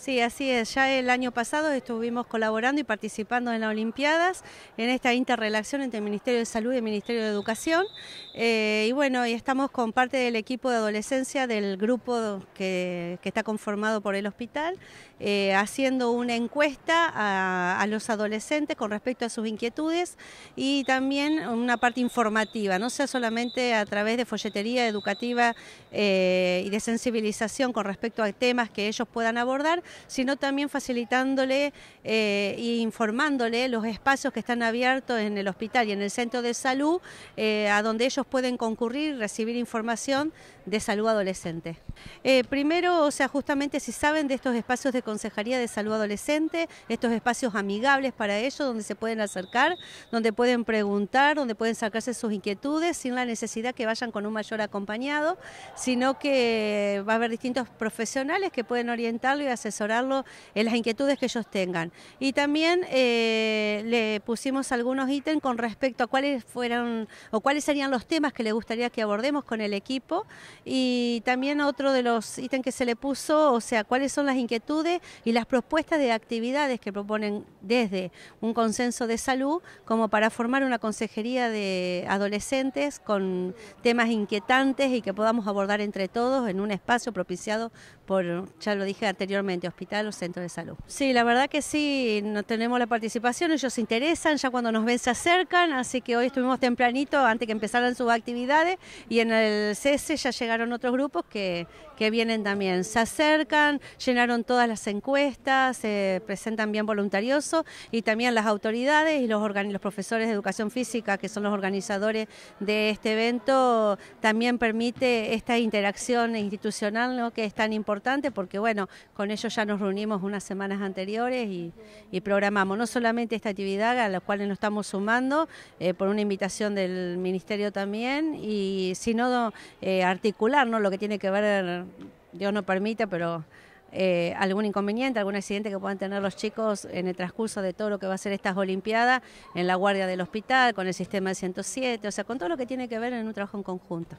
Sí, así es. Ya el año pasado estuvimos colaborando y participando en las Olimpiadas, en esta interrelación entre el Ministerio de Salud y el Ministerio de Educación. Eh, y bueno, y estamos con parte del equipo de adolescencia del grupo que, está conformado por el hospital, eh, haciendo una encuesta a, los adolescentes con respecto a sus inquietudes y también una parte informativa, no sea solamente a través de folletería educativa eh, y de sensibilización con respecto a temas que ellos puedan abordar, sino también facilitándole e informándole los espacios que están abiertos en el hospital y en el centro de salud, eh, a donde ellos pueden concurrir y recibir información de salud adolescente. Eh, primero, o sea, justamente si saben de estos espacios de Consejería de Salud Adolescente, estos espacios amigables para ellos, donde se pueden acercar, donde pueden preguntar, donde pueden sacarse sus inquietudes sin la necesidad que vayan con un mayor acompañado, sino que va a haber distintos profesionales que pueden orientarlo y asesorarlo en las inquietudes que ellos tengan. Y también eh, le pusimos algunos ítems con respecto a cuáles fueran o cuáles serían los temas que le gustaría que abordemos con el equipo y también otro de los ítems que se le puso, o sea, cuáles son las inquietudes y las propuestas de actividades que proponen desde un consenso de salud como para formar una consejería de adolescentes con temas inquietantes y que podamos abordar entre todos en un espacio propiciado por, ya lo dije anteriormente, hospital o centro de salud. Sí, la verdad que sí, no tenemos la participación, ellos se interesan, ya cuando nos ven se acercan, así que hoy estuvimos tempranito antes que empezaran sus actividades y en el cese ya llegaron otros grupos que, que vienen también. Se acercan, llenaron todas las encuestas, se presentan bien voluntariosos y también las autoridades y los, los profesores de educación física, que son los organizadores de este evento, también permite esta interacción institucional que es tan importante porque bueno, con ellos ya nos reunimos unas semanas anteriores y, programamos no solamente esta actividad a la cual nos estamos sumando eh, por una invitación del Ministerio también, y sino eh, articular lo que tiene que ver, Dios no permita, pero... Eh, algún inconveniente, algún accidente que puedan tener los chicos en el transcurso de todo lo que va a ser estas Olimpiadas, en la guardia del hospital, con el sistema de 107, o sea, con todo lo que tiene que ver en un trabajo en conjunto.